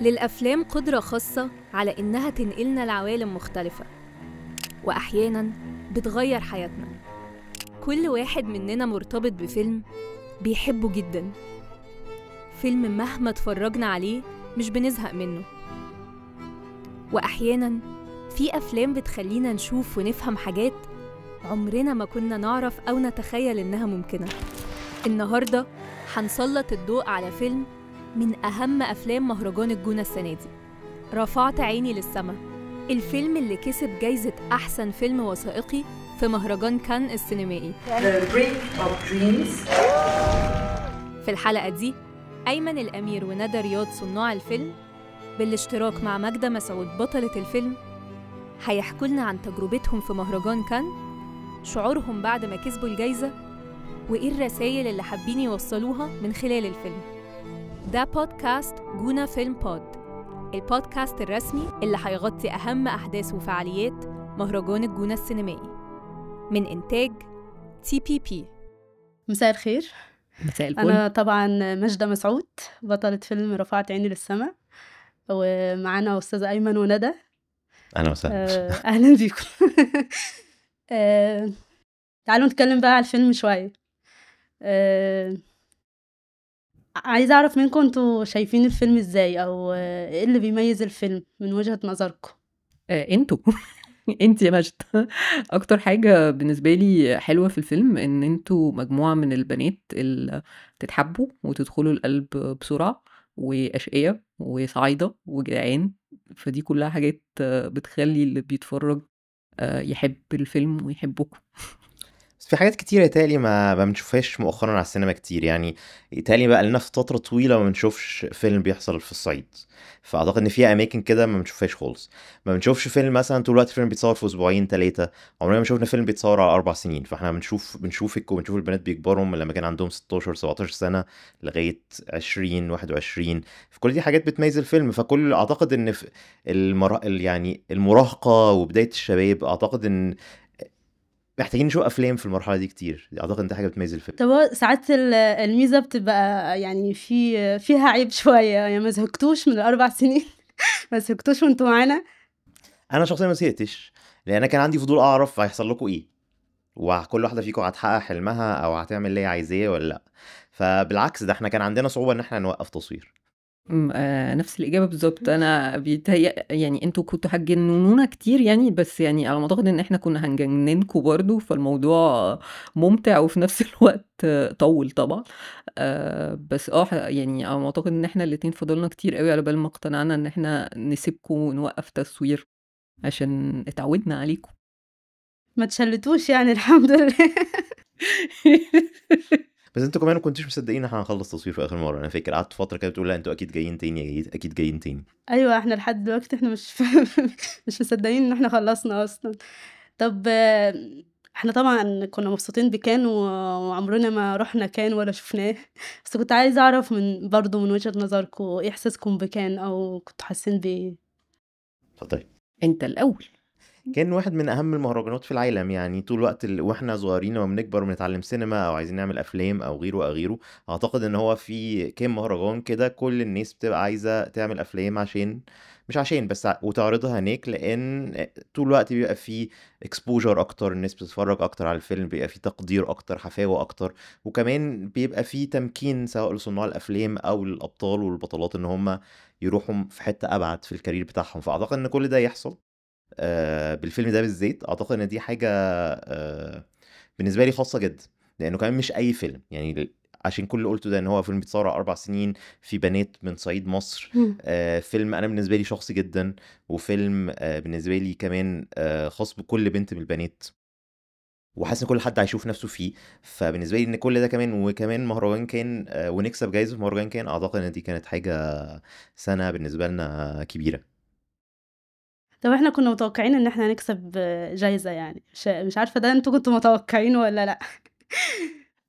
للأفلام قدرة خاصة على إنها تنقلنا لعوالم مختلفة وأحياناً بتغير حياتنا كل واحد مننا مرتبط بفيلم بيحبه جداً فيلم مهما اتفرجنا عليه مش بنزهق منه وأحياناً في أفلام بتخلينا نشوف ونفهم حاجات عمرنا ما كنا نعرف أو نتخيل إنها ممكنة النهاردة هنسلط الضوء على فيلم من أهم أفلام مهرجان الجونة السنة دي رفعت عيني للسما الفيلم اللي كسب جايزة أحسن فيلم وثائقي في مهرجان كان السينمائي في الحلقة دي أيمن الأمير وندى رياض صناع الفيلم بالاشتراك مع ماجدة مسعود بطلة الفيلم هيحكوا لنا عن تجربتهم في مهرجان كان شعورهم بعد ما كسبوا الجايزة وإيه الرسائل اللي حابين يوصلوها من خلال الفيلم ده بودكاست جونا فيلم بود البودكاست الرسمي اللي هيغطي أهم أحداث وفعاليات مهرجان الجونة السينمائي من إنتاج تي بي بي مساء الخير مساء الفل أنا طبعا مجدة مسعود بطلة فيلم رفعت عيني للسماء ومعانا أستاذ أيمن وندى أهلا وسهلا آه، أهلا بيكم آه، تعالوا نتكلم بقى على الفيلم شوية أه عايزة أعرف منكم انتوا شايفين الفيلم إزاي أو إيه اللي بيميز الفيلم من وجهة نظركم؟ آه، انتوا أنتم انت يا مجد اكتر حاجه بالنسبه لي حلوه في الفيلم ان انتوا مجموعه من البنات اللي تتحبوا وتدخلوا القلب بسرعه واشقيه وصعايده وجدعان فدي كلها حاجات بتخلي اللي بيتفرج آه، يحب الفيلم ويحبكم في حاجات كتيرة يتهيألي ما بنشوفهاش مؤخرا على السينما كتير يعني يتهيألي بقى لنا فترة طويلة ما بنشوفش فيلم بيحصل في الصعيد فأعتقد إن في أماكن كده ما بنشوفهاش خالص ما بنشوفش فيلم مثلا طول الوقت فيلم بيتصور في أسبوعين ثلاثة عمرنا ما شفنا فيلم بيتصور على أربع سنين فإحنا بنشوف بنشوفك وبنشوف البنات بيكبروا من لما كان عندهم 16 17 سنة لغاية 20 21 فكل دي حاجات بتميز الفيلم فكل أعتقد إن المرا... يعني المراهقة وبداية الشباب أعتقد إن محتاجين نشوف افلام في المرحله دي كتير اعتقد ان دي حاجه بتميز الفيلم طب ساعات الميزه بتبقى يعني في فيها عيب شويه يعني ما زهقتوش من الاربع سنين ما زهقتوش وانتوا معانا انا شخصيا ما زهقتش لان انا كان عندي فضول اعرف هيحصل لكم ايه وكل واحده فيكم هتحقق حلمها او هتعمل اللي هي عايزاه ولا لا فبالعكس ده احنا كان عندنا صعوبه ان احنا نوقف تصوير آه، نفس الإجابة بالظبط أنا بيتهيأ يعني أنتوا كنتوا هتجننونا كتير يعني بس يعني على ما أعتقد إن إحنا كنا هنجننكوا برضو فالموضوع ممتع وفي نفس الوقت طول طبعا آه، بس اه يعني على ما أعتقد إن إحنا الاتنين فضلنا كتير قوي على بال ما اقتنعنا إن إحنا نسيبكوا ونوقف تصوير عشان اتعودنا عليكم ما تشلتوش يعني الحمد لله بس انتوا كمان ما كنتوش مصدقين احنا هنخلص تصوير في اخر مره انا فاكر قعدت فتره كده بتقول لا انتوا اكيد جايين تاني جايين اكيد جايين تاني ايوه احنا لحد دلوقتي احنا مش مش مصدقين ان احنا خلصنا اصلا طب احنا طبعا كنا مبسوطين بكان وعمرنا ما رحنا كان ولا شفناه بس كنت عايزه اعرف من برضه من وجهه نظركم ايه احساسكم بكان او كنتوا حاسين بايه طيب انت الاول كان واحد من اهم المهرجانات في العالم يعني طول الوقت ال... واحنا صغيرين لما بنكبر بنتعلم سينما او عايزين نعمل افلام او غيره او غيره اعتقد ان هو في كام مهرجان كده كل الناس بتبقى عايزه تعمل افلام عشان مش عشان بس وتعرضها هناك لان طول الوقت بيبقى فيه اكسبوجر اكتر الناس بتتفرج اكتر على الفيلم بيبقى فيه تقدير اكتر حفاوه اكتر وكمان بيبقى فيه تمكين سواء لصناع الافلام او للابطال والبطلات ان هم يروحوا في حته ابعد في الكارير بتاعهم فاعتقد ان كل ده يحصل آه، بالفيلم ده بالذات اعتقد ان دي حاجه آه، بالنسبه لي خاصه جدا لانه كمان مش اي فيلم يعني عشان كل اللي قلته ده ان هو فيلم بيتصور على اربع سنين في بنات من صعيد مصر آه، فيلم انا بالنسبه لي شخصي جدا وفيلم بالنسبه لي كمان خاص بكل بنت من البنات وحاسس ان كل حد هيشوف نفسه فيه فبالنسبه لي ان كل ده كمان وكمان مهرجان كان ونكسب جايزه في مهرجان كان اعتقد ان دي كانت حاجه سنه بالنسبه لنا كبيره لو احنا كنا متوقعين ان احنا هنكسب آه، جايزة يعني مش, عارفة ده انتوا كنتوا متوقعينه ولا لأ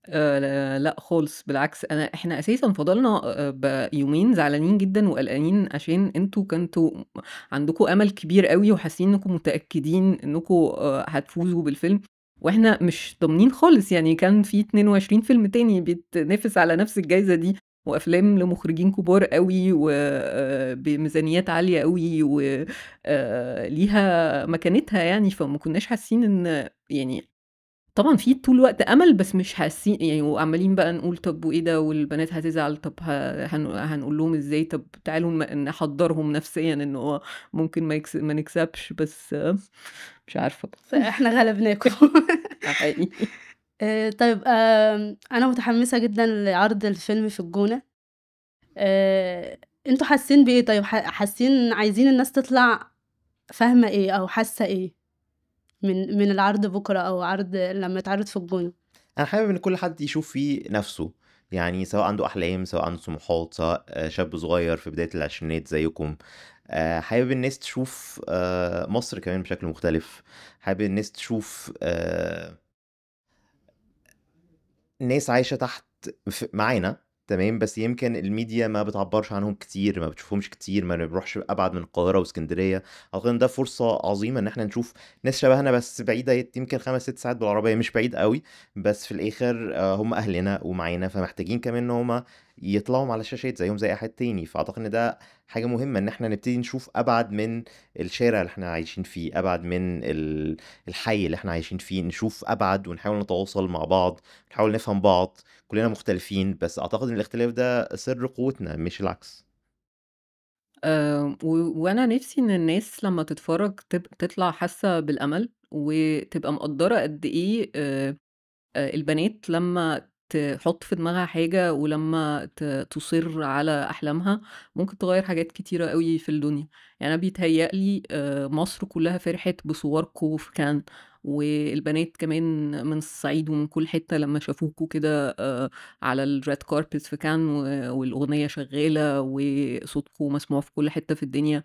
آه لا خالص بالعكس انا احنا اساسا فضلنا آه، يومين زعلانين جدا وقلقانين عشان انتوا كنتوا عندكم امل كبير قوي وحاسين انكم متاكدين انكم آه هتفوزوا بالفيلم واحنا مش ضامنين خالص يعني كان في 22 فيلم تاني بيتنافس على نفس الجائزه دي وافلام لمخرجين كبار قوي وبميزانيات آه، عاليه قوي وليها آه، مكانتها يعني فما كناش حاسين ان يعني طبعا في طول الوقت امل بس مش حاسين يعني وعمالين بقى نقول طب وايه ده والبنات هتزعل طب هنقول لهم ازاي طب تعالوا نحضرهم نفسيا ان هو ممكن ما, يكسب ما نكسبش بس مش عارفه بس احنا غلبناكم حقيقي آه، طيب آه، أنا متحمّسة جدًا لعرض الفيلم في الجونة. آه، أنتوا حاسّين بإيه طيب، حاسّين عايزين الناس تطلع فاهمة إيه أو حاسّة إيه من من العرض بُكرة أو عرض لمّا يتعرض في الجونة؟ أنا حابب إن كل حد يشوف فيه نَفْسه، يعني سواء عنده أحلام، سواء عنده طموحات، سواء شاب صغير في بداية العشرينات زيّكم. حابب الناس تشوف مصر كمان بشكل مختلف، حابب الناس تشوف ناس عايشه تحت معانا تمام بس يمكن الميديا ما بتعبرش عنهم كتير ما بتشوفهمش كتير ما بنروحش ابعد من القاهره واسكندريه اعتقد ان ده فرصه عظيمه ان احنا نشوف ناس شبهنا بس بعيده يمكن خمس ست ساعات بالعربيه مش بعيد قوي بس في الاخر آه، هم اهلنا ومعانا فمحتاجين كمان ان هم يطلعوا على شاشات زيهم زي احد تاني فاعتقد ان ده حاجه مهمه ان احنا نبتدي نشوف ابعد من الشارع اللي احنا عايشين فيه ابعد من الحي اللي احنا عايشين فيه نشوف ابعد ونحاول نتواصل مع بعض نحاول نفهم بعض كلنا مختلفين بس اعتقد ان الاختلاف ده سر قوتنا مش العكس أه و- وانا نفسي ان الناس لما تتفرج تب- تطلع حاسه بالامل وتبقى مقدره قد ايه أه آه، البنات لما تحط في دماغها حاجة ولما تصِر على أحلامها، ممكن تغيّر حاجات كتيرة أوي في الدنيا. يعني أنا بيتهيألي آه، مصر كلّها فرحت بصوركو في كان والبنات كمان من الصعيد ومن كل حتّة لمّا شافوكوا كده آه، على الريد carpet في كان و والأغنية شغّالة وصوتكم مسموع في كل حتّة في الدنيا،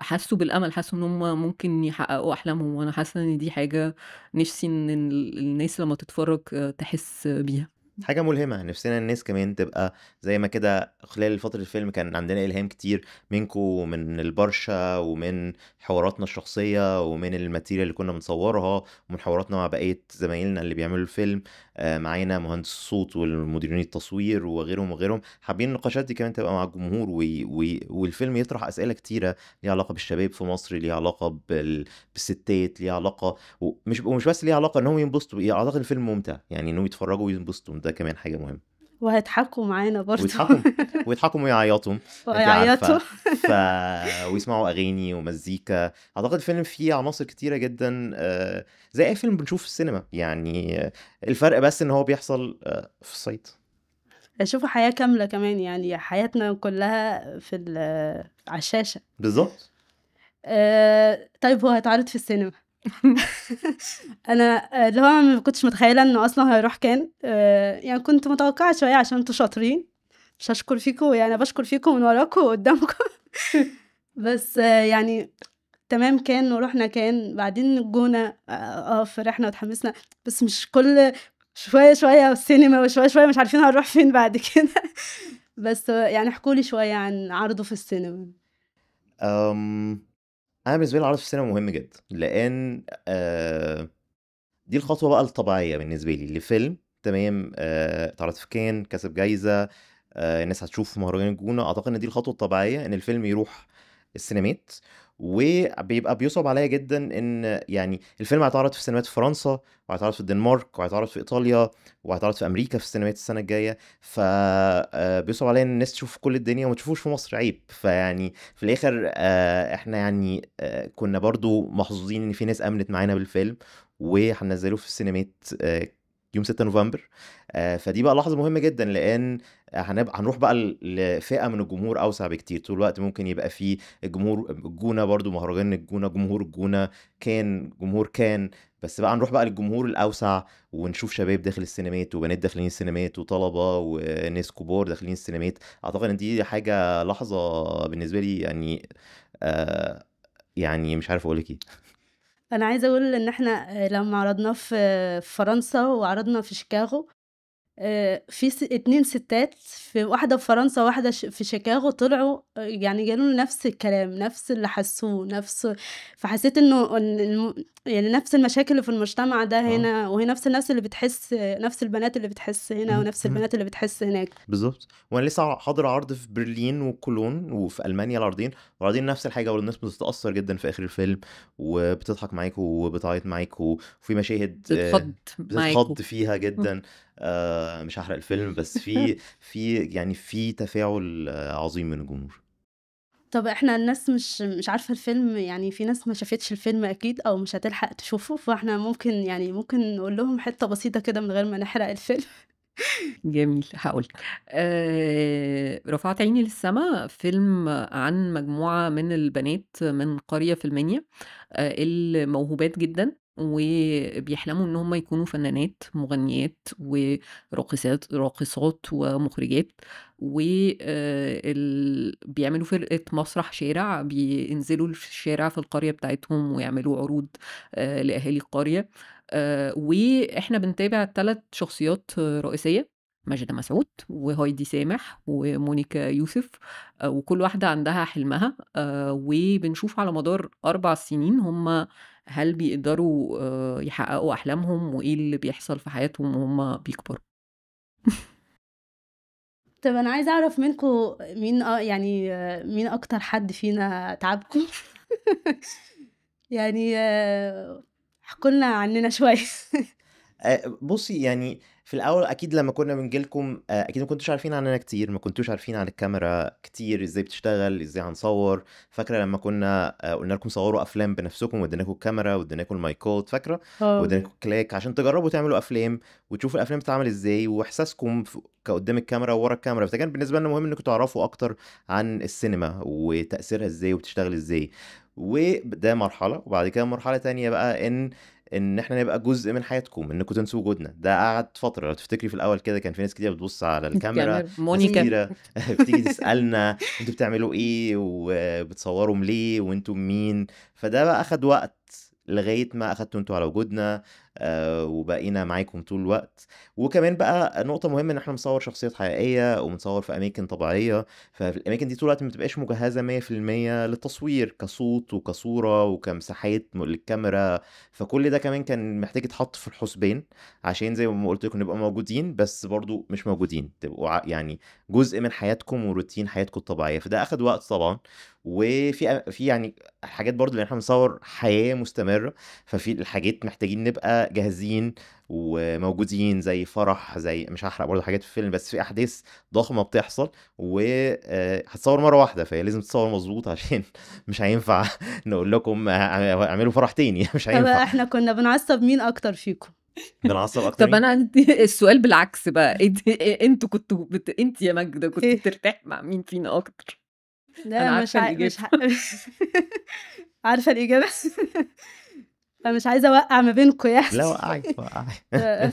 حسّوا بالأمل، حسّوا إن هم ممكن يحققوا أحلامهم وأنا حاسّة إن دي حاجة نِفْسي إن الناس لمّا تتفرّج آه، تحس بيها. حاجه ملهمه نفسنا الناس كمان تبقى زي ما كده خلال فتره الفيلم كان عندنا الهام كتير منكم ومن البرشا ومن حواراتنا الشخصيه ومن الماتيريال اللي كنا بنصورها ومن حواراتنا مع بقيه زمايلنا اللي بيعملوا الفيلم آه، معانا مهندس الصوت والمديرين التصوير وغيرهم وغيرهم حابين النقاشات دي كمان تبقى مع الجمهور و... و... والفيلم يطرح اسئله كتيره ليها علاقه بالشباب في مصر ليها علاقه بال... بالستات ليها علاقه ومش ومش بس ليها علاقه ان هم ينبسطوا اعتقد الفيلم ممتع يعني انهم يتفرجوا وينبسطوا ده كمان حاجه مهمه وهيضحكوا معانا برضه ويضحكوا ويضحكوا ويعيطوا ويعيطوا ف... ويسمعوا اغاني ومزيكا اعتقد الفيلم فيه عناصر كتيره جدا آه، زي اي فيلم بنشوفه في السينما يعني الفرق بس ان هو بيحصل آه، في الصيد اشوفه حياه كامله كمان يعني حياتنا كلها في آه، على الشاشه بالظبط آه... طيب هو هيتعرض في السينما انا آه، اللي هو ما كنتش متخيله انه اصلا هيروح كان آه، يعني كنت متوقعه شويه عشان انتوا شاطرين مش هشكر فيكم يعني بشكر فيكم من وراكم وقدامكم بس آه، يعني تمام كان ورحنا كان بعدين الجونه اه فرحنا وتحمسنا بس مش كل شويه شويه السينما وشويه شويه مش عارفين هنروح فين بعد كده بس يعني احكوا لي شويه عن عرضه في السينما أم انا بالنسبه لي العرض في السينما مهم جدا لان آه دي الخطوه بقى الطبيعيه بالنسبه لي لفيلم تمام آه اتعرض في كان كسب جايزه آه الناس هتشوف مهرجان الجونه اعتقد ان دي الخطوه الطبيعيه ان الفيلم يروح السينمات وبيبقى بيصعب عليا جدا ان يعني الفيلم هيتعرض في سينمات فرنسا وهيتعرض في الدنمارك وهيتعرض في ايطاليا وهيتعرض في امريكا في السينمات السنه الجايه فبيصعب آه، عليا ان الناس تشوف كل الدنيا وما تشوفوش في مصر عيب فيعني في الاخر آه، احنا يعني آه، كنا برضو محظوظين ان في ناس امنت معانا بالفيلم وهننزله في السينمات يوم 6 نوفمبر آه، فدي بقى لحظه مهمه جدا لان هنروح بقى لفئه من الجمهور اوسع بكتير طول الوقت ممكن يبقى في جمهور الجونه برضو مهرجان الجونه جمهور الجونه كان جمهور كان بس بقى هنروح بقى للجمهور الاوسع ونشوف شباب داخل السينمات وبنات داخلين السينمات وطلبه وناس كبار داخلين السينمات اعتقد ان دي حاجه لحظه بالنسبه لي يعني آه يعني مش عارف اقول لك ايه انا عايزه اقول ان احنا آه، لما عرضناه في فرنسا وعرضنا في شيكاغو آه، في اتنين ستات في واحدة في فرنسا واحدة في شيكاغو طلعوا آه، يعني قالوا نفس الكلام نفس اللي حسوه نفس فحسيت انه يعني نفس المشاكل اللي في المجتمع ده آه. هنا وهي نفس الناس اللي بتحس نفس البنات اللي بتحس هنا ونفس البنات اللي بتحس هناك بالظبط وانا لسه حاضر عرض في برلين وكولون وفي المانيا العرضين العرضين نفس الحاجه والناس بتتاثر جدا في اخر الفيلم وبتضحك معاك وبتعيط معاك وفي مشاهد آه، بتتخض بتتخض فيها جدا آه مش هحرق الفيلم بس في في يعني في تفاعل آه، عظيم من الجمهور طب إحنا الناس مش مش عارفة الفيلم يعني في ناس ما شافتش الفيلم أكيد أو مش هتلحق تشوفه فإحنا ممكن يعني ممكن نقول لهم حتة بسيطة كده من غير ما نحرق الفيلم جميل هقول آه رفعت عيني للسماء فيلم عن مجموعة من البنات من قرية في المنيا آه الموهوبات جدا وبيحلموا ان هم يكونوا فنانات مغنيات وراقصات راقصات ومخرجات وبيعملوا آه، فرقه مسرح شارع بينزلوا الشارع في القريه بتاعتهم ويعملوا عروض آه، لاهالي القريه آه، واحنا بنتابع ثلاث شخصيات رئيسيه ماجدة مسعود وهايدي سامح ومونيكا يوسف وكل واحدة عندها حلمها وبنشوف على مدار أربع سنين هم هل بيقدروا آه، يحققوا أحلامهم وإيه اللي بيحصل في حياتهم وهم بيكبروا طب أنا عايزة أعرف منكم مين آه، يعني مين أكتر حد فينا تعبكم يعني آه، احكوا لنا عننا شوية بصي يعني في الاول اكيد لما كنا بنجي لكم آه، اكيد ما كنتوش عارفين عننا كتير ما كنتوش عارفين عن الكاميرا كتير ازاي بتشتغل ازاي هنصور فاكره لما كنا آه، قلنا لكم صوروا افلام بنفسكم واديناكم الكاميرا واديناكم المايكات فاكره آه. واديناكم كلاك عشان تجربوا تعملوا افلام وتشوفوا الافلام بتتعمل ازاي واحساسكم قدام الكاميرا وورا الكاميرا فكان بالنسبه لنا مهم انكم تعرفوا اكتر عن السينما وتاثيرها ازاي وبتشتغل ازاي وده مرحله وبعد كده مرحله تانية بقى ان ان احنا نبقى جزء من حياتكم انكم تنسوا وجودنا ده قعد فتره لو تفتكري في الاول كده كان في ناس كتير بتبص على الكاميرا مونيكا بتيجي تسالنا انتوا بتعملوا ايه وبتصوروا ليه وانتم مين فده بقى اخد وقت لغايه ما اخدتوا انتوا على وجودنا آه، وبقينا معاكم طول الوقت وكمان بقى نقطه مهمه ان احنا بنصور شخصيات حقيقيه وبنصور في اماكن طبيعيه فالاماكن دي طول الوقت ما بتبقاش مجهزه 100% للتصوير كصوت وكصوره وكمساحات للكاميرا فكل ده كمان كان محتاج يتحط في الحسبان عشان زي ما قلت لكم نبقى موجودين بس برضو مش موجودين تبقوا يعني جزء من حياتكم وروتين حياتكم الطبيعيه فده اخد وقت طبعا وفي في يعني حاجات برضو اللي احنا بنصور حياه مستمره ففي الحاجات محتاجين نبقى جاهزين وموجودين زي فرح زي مش هحرق برضه حاجات في الفيلم بس في احداث ضخمه بتحصل وهتصور آه، مره واحده فهي لازم تتصور مظبوط عشان مش هينفع نقول لكم اعملوا فرح تاني مش هينفع طب احنا كنا بنعصب مين اكتر فيكم بنعصب اكتر طب انا عندي السؤال بالعكس بقى انتوا كنتوا بت... انت يا ماجده كنت إيه. بترتاح مع مين فينا اكتر لا أنا مش عارفه الاجابه عارفه الاجابه فمش عايزه اوقع ما بينكم يعني لا وقعي وقعي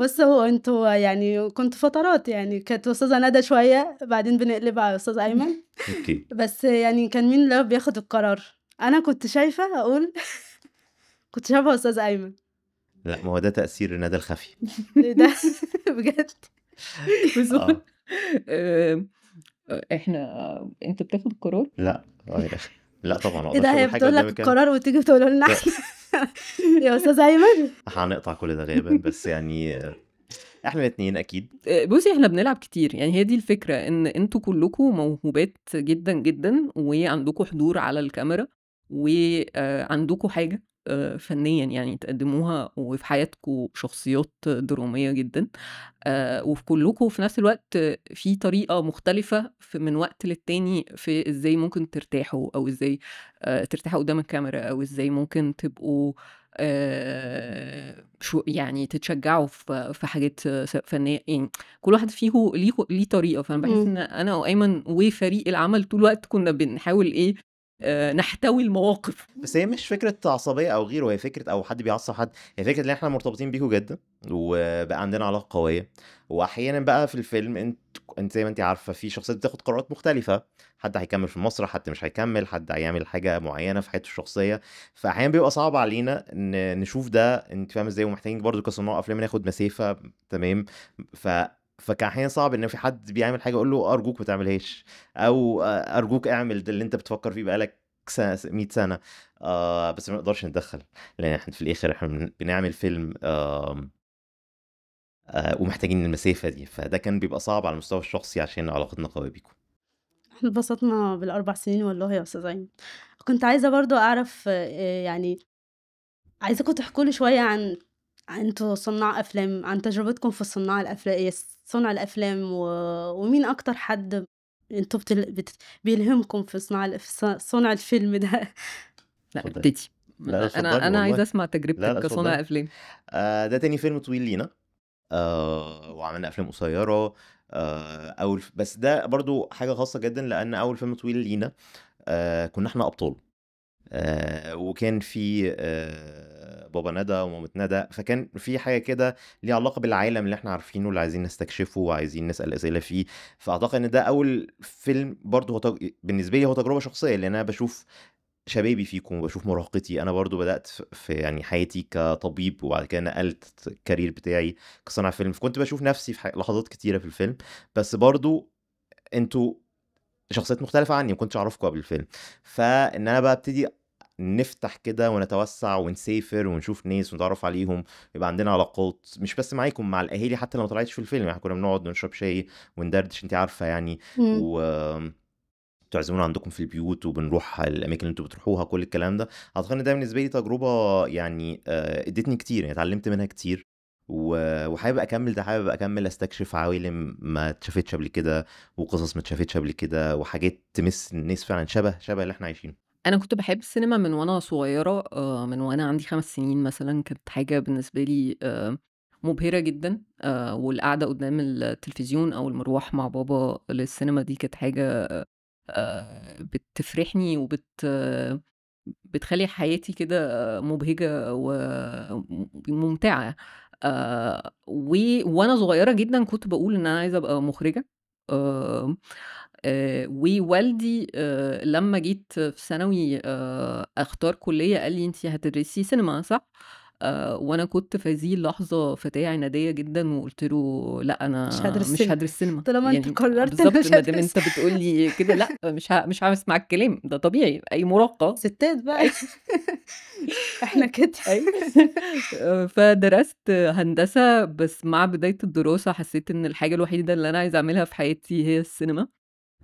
بص هو انتوا يعني كنتوا فترات يعني كانت استاذه ندى شويه بعدين بنقلب على استاذ ايمن اوكي بس يعني كان مين اللي بياخد القرار انا كنت شايفه اقول كنت شايفه استاذ ايمن لا ما هو ده تاثير ندى الخفي ده بجد آه. آه، آه، احنا انت بتاخد القرار لا غير لا طبعا ما اقدرش اقول إيه حاجه لك قرار وتيجي تقول لنا يا استاذ ايمن هنقطع كل ده غالبا بس يعني احنا الاثنين اكيد آه، بصي احنا بنلعب كتير يعني هي دي الفكره ان انتوا كلكم موهوبات جدا جدا وعندكم حضور على الكاميرا وعندكم حاجه آه، فنيا يعني تقدموها وفي حياتكم شخصيات درامية جدا آه، وفي كلكم في نفس الوقت في طريقة مختلفة في من وقت للتاني في ازاي ممكن ترتاحوا او ازاي آه، ترتاحوا قدام الكاميرا او ازاي ممكن تبقوا شو يعني تتشجعوا في حاجات فنيه يعني كل واحد فيه ليه ليه طريقه فانا بحس ان انا وايمن وفريق العمل طول الوقت كنا بنحاول ايه آه، نحتوي المواقف بس هي مش فكره عصبيه او غيره هي فكره او حد بيعصب حد هي فكره ان احنا مرتبطين بيكوا جدا وبقى عندنا علاقه قويه واحيانا بقى في الفيلم انت انت زي ما انت عارفه في شخصيات بتاخد قرارات مختلفه حد هيكمل في المسرح حد مش هيكمل حد هيعمل حاجه معينه في حياته الشخصيه فاحيانا بيبقى صعب علينا نشوف ده انت فاهم ازاي ومحتاجين برضه كصناع افلام ناخد مسافه تمام ف فكان احيانا صعب ان في حد بيعمل حاجه اقول له ارجوك ما تعملهاش او آه، ارجوك اعمل اللي انت بتفكر فيه بقالك 100 سنه آه بس ما نقدرش نتدخل لان احنا في الاخر احنا بنعمل فيلم آه آه ومحتاجين المسافه دي فده كان بيبقى صعب على المستوى الشخصي عشان علاقتنا قويه بيكم احنا اتبسطنا بالاربع سنين والله يا استاذ عين كنت عايزه برضو اعرف آه، يعني عايزاكم تحكوا لي شويه عن انتوا صناع افلام عن تجربتكم في صناع الافلام صنع الافلام و... ومين اكتر حد انتوا بتل... بت... بيلهمكم في صناع الف... صنع الفيلم ده لا ابتدي انا انا عايز اسمع تجربتك كصانع افلام آه ده تاني فيلم طويل لينا آه وعملنا افلام قصيره آه اول بس ده برضو حاجه خاصه جدا لان اول فيلم طويل لينا آه كنا احنا ابطال آه وكان في آه بابا ندى ومامة ندى فكان في حاجه كده ليها علاقه بالعالم اللي احنا عارفينه اللي عايزين نستكشفه وعايزين نسال اسئله فيه فاعتقد ان ده اول فيلم برضه تج... بالنسبه لي هو تجربه شخصيه لان انا بشوف شبابي فيكم وبشوف مراهقتي انا برضو بدات في يعني حياتي كطبيب وبعد كده نقلت الكارير بتاعي كصانع فيلم فكنت بشوف نفسي في لحظات كتيره في الفيلم بس برضو انتوا شخصيات مختلفه عني ما كنتش اعرفكم قبل الفيلم فان انا بقى ابتدي نفتح كده ونتوسع ونسافر ونشوف ناس ونتعرف عليهم يبقى عندنا علاقات مش بس معاكم مع الاهالي حتى لو ما طلعتش في الفيلم احنا يعني كنا بنقعد ونشرب شاي وندردش انت عارفه يعني و تعزمونا عندكم في البيوت وبنروح الاماكن اللي انتوا بتروحوها كل الكلام ده اعتقد ان ده بالنسبه لي تجربه يعني آه، ادتني كتير يعني اتعلمت منها كتير وحابب اكمل ده حابب اكمل استكشف عوالم ما اتشافتش قبل كده وقصص ما اتشافتش قبل كده وحاجات تمس الناس فعلا شبه شبه اللي احنا عايشينه أنا كنت بحب السينما من وأنا صغيرة آه، من وأنا عندي خمس سنين مثلًا، كانت حاجة بالنسبة لي آه، مُبهرة جدًا آه، والقعدة قدّام التلفزيون أو المروح مع بابا للسينما دي كانت حاجة بتفرحني وبت بتخلّي حياتي كده مُبهجة وممتعه وأنا صغيرة جدًا كنت بقول إن أنا عايزة أبقى مُخرِجة. آه، ووالدي آه، لما جيت في ثانوي آه، اختار كليه قال لي انت هتدرسي سينما صح وانا كنت في هذه اللحظه فتاه عناديه جدا وقلت له لا انا مش هدرس سينما طالما يعني انت قررت بالظبط ما دام انت بتقول لي كده لا مش ه... مش هسمع الكلام ده طبيعي اي مراهقه ستات بقى احنا كده فدرست هندسه بس مع بدايه الدراسه حسيت ان الحاجه الوحيده اللي انا عايزه اعملها في حياتي هي السينما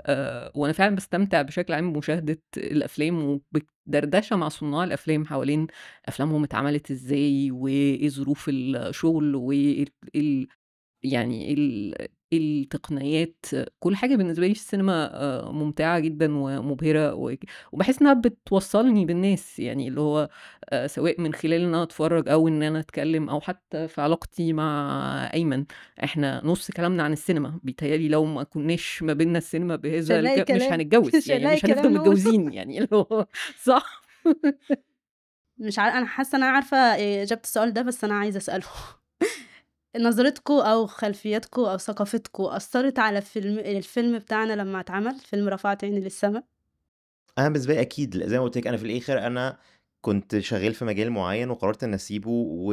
آه وانا فعلا بستمتع بشكل عام بمشاهده الافلام وبدردشه مع صناع الافلام حوالين افلامهم اتعملت ازاي وايه ظروف الشغل وايه يعني التقنيات كل حاجه بالنسبه لي في السينما آه، ممتعه جدا ومبهره وبحس انها بتوصلني بالناس يعني اللي هو آه، سواء من خلال ان انا اتفرج او ان انا اتكلم او حتى في علاقتي مع ايمن احنا نص كلامنا عن السينما بيتهيالي لو ما كناش ما بينا السينما بهذا الك... مش هنتجوز يعني مش هنفضل متجوزين يعني اللي هو صح مش عارفه انا حاسه انا عارفه آه، اجابه السؤال ده بس انا عايزه اساله نظرتكو او خلفيتكم او ثقافتكو اثرت على فيلم الفيلم بتاعنا لما اتعمل فيلم رفعت عيني للسماء انا بالنسبه لي اكيد زي ما قلت لك انا في الاخر انا كنت شغال في مجال معين وقررت ان اسيبه و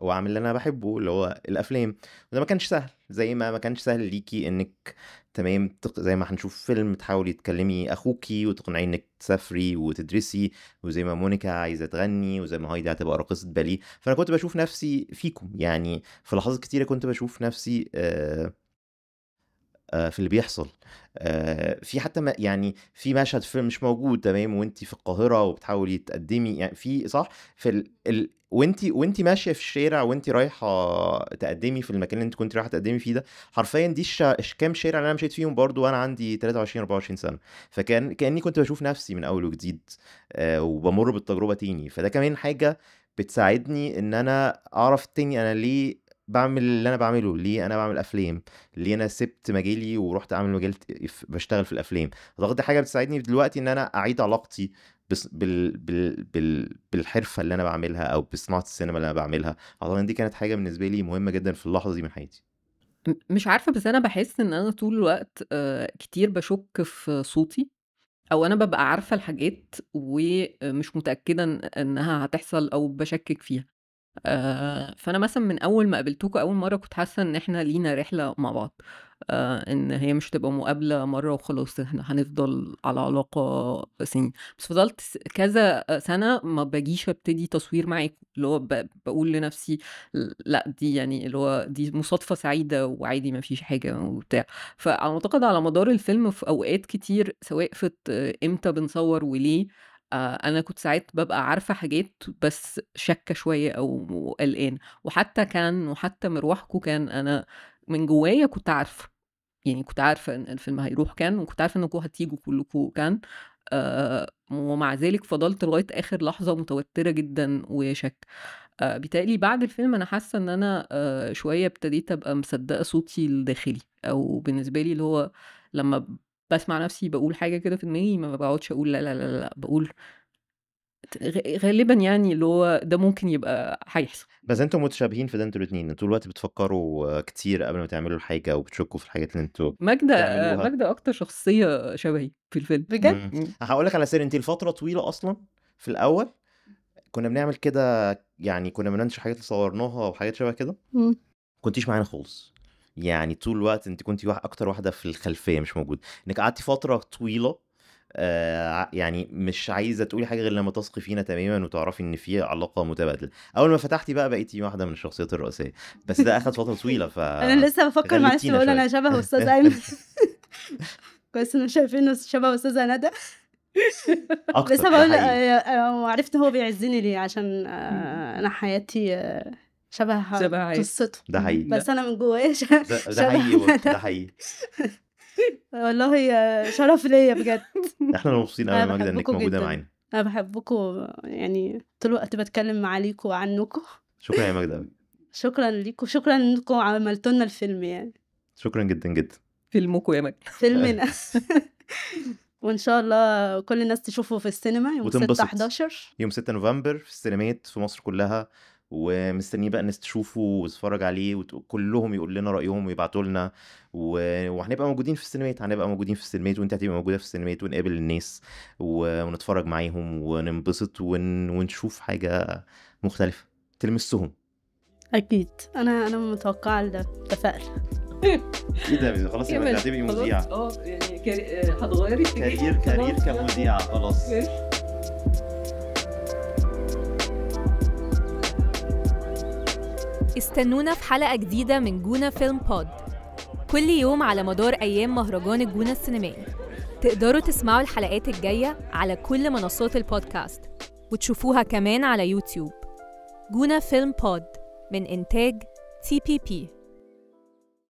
واعمل اللي انا بحبه اللي هو الافلام وده ما كانش سهل زي ما ما كانش سهل ليكي انك تمام زي ما هنشوف فيلم تحاولي تكلمي اخوكي وتقنعي انك تسافري وتدرسي وزي ما مونيكا عايزه تغني وزي ما هايدي هتبقى راقصه باليه فانا كنت بشوف نفسي فيكم يعني في لحظات كتيره كنت بشوف نفسي آه آه، في اللي بيحصل آه، في حتى ما يعني في مشهد فيلم مش موجود تمام وانت في القاهره وبتحاولي تقدمي يعني في صح في ال... ال... وانت وانت ماشيه في الشارع وانت رايحه تقدمي في المكان اللي انت كنت رايحه تقدمي فيه ده حرفيا دي الش... كام شارع اللي انا مشيت فيهم برضو وانا عندي 23 24 سنه فكان كاني كنت بشوف نفسي من اول وجديد آه، وبمر بالتجربه تاني فده كمان حاجه بتساعدني ان انا اعرف تاني انا ليه بعمل اللي انا بعمله ليه انا بعمل افلام ليه انا سبت مجالي ورحت اعمل مجال بشتغل في الافلام اعتقد دي حاجه بتساعدني دلوقتي ان انا اعيد علاقتي بس بال بال بال بالحرفه اللي انا بعملها او بصناعه السينما اللي انا بعملها اعتقد دي كانت حاجه بالنسبه لي مهمه جدا في اللحظه دي من حياتي مش عارفه بس انا بحس ان انا طول الوقت آه، كتير بشك في صوتي او انا ببقى عارفه الحاجات ومش متاكده انها هتحصل او بشكك فيها آه، فانا مثلا من اول ما قابلتكم اول مره كنت حاسه ان احنا لينا رحله مع بعض آه، ان هي مش تبقى مقابله مره وخلاص احنا هنفضل على علاقه سنين بس فضلت كذا سنه ما باجيش ابتدي تصوير معي اللي هو بقول لنفسي لا دي يعني اللي هو دي مصادفه سعيده وعادي ما فيش حاجه وبتاع فاعتقد على مدار الفيلم في اوقات كتير سواء في امتى بنصور وليه آه، انا كنت ساعات ببقى عارفه حاجات بس شاكه شويه او قلقان وحتى كان وحتى مروحكو كان انا من جوايا كنت عارفه يعني كنت عارفه ان الفيلم هيروح كان وكنت عارفه انكم هتيجوا كلكم كان آه ومع ذلك فضلت لغايه اخر لحظه متوتره جدا وشك آه بيتهيألي بعد الفيلم انا حاسه ان انا آه شويه ابتديت ابقى مصدقه صوتي الداخلي او بالنسبه لي اللي هو لما بسمع نفسي بقول حاجه كده في دماغي ما بقعدش اقول لا لا لا لا بقول غالبا يعني اللي هو ده ممكن يبقى هيحصل بس انتوا متشابهين في ده انتوا الاثنين انتوا الوقت بتفكروا كتير قبل ما تعملوا الحاجه وبتشكوا في الحاجات اللي انتوا ماجده ماجده اكتر شخصيه شبهي في الفيلم بجد امم. امم. هقول لك على سر انت لفتره طويله اصلا في الاول كنا بنعمل كده يعني كنا بننشر حاجات اللي صورناها وحاجات شبه كده امم. كنتيش معانا خالص يعني طول الوقت انت كنت اكتر واحده في الخلفيه مش موجوده انك قعدتي فتره طويله آه يعني مش عايزه تقولي حاجه غير لما تثقي فينا تماما وتعرفي ان في علاقه متبادله اول ما فتحتي بقى بقيتي واحده من الشخصيات الرئيسيه بس ده اخد فتره طويله ف انا لسه بفكر معلش بقول انا شبه استاذ ايمن كويس انهم شايفينه شبه استاذه ندى لسه بقول آه، آه، عرفت هو بيعزني ليه عشان آه، انا حياتي شبه إيه. قصته ده حقيقي بس انا من جوايا شبه ده حقيقي ده حقيقي والله شرف ليا بجد احنا مبسوطين قوي يا ماجدة انك موجودة معانا انا بحبكم يعني طول الوقت بتكلم عليكم وعنكم شكرا يا ماجدة شكرا ليكم شكرا انكم عملتوا لنا الفيلم يعني شكرا جدا جدا فيلمكم يا ماجدة فيلمنا وان شاء الله كل الناس تشوفه في السينما يوم 6 11 يوم 6 نوفمبر في السينمات في مصر كلها ومستنيين بقى الناس تشوفه وتتفرج عليه وكلهم يقول لنا رايهم ويبعتوا لنا و... وهنبقى موجودين في السينمات هنبقى موجودين في السينمات وانت هتبقى موجوده في السينمات ونقابل الناس و... ونتفرج معاهم وننبسط ون... ونشوف حاجه مختلفه تلمسهم اكيد انا انا متوقعه ده اتفقنا ايه ده خلاص يبقى هتبقي مذيعه اه يعني هتغيري كارير كارير كمذيعه خلاص استنونا في حلقة جديدة من جونا فيلم بود كل يوم على مدار أيام مهرجان الجونة السينمائي تقدروا تسمعوا الحلقات الجاية على كل منصات البودكاست وتشوفوها كمان على يوتيوب جونا فيلم بود من إنتاج تي بي بي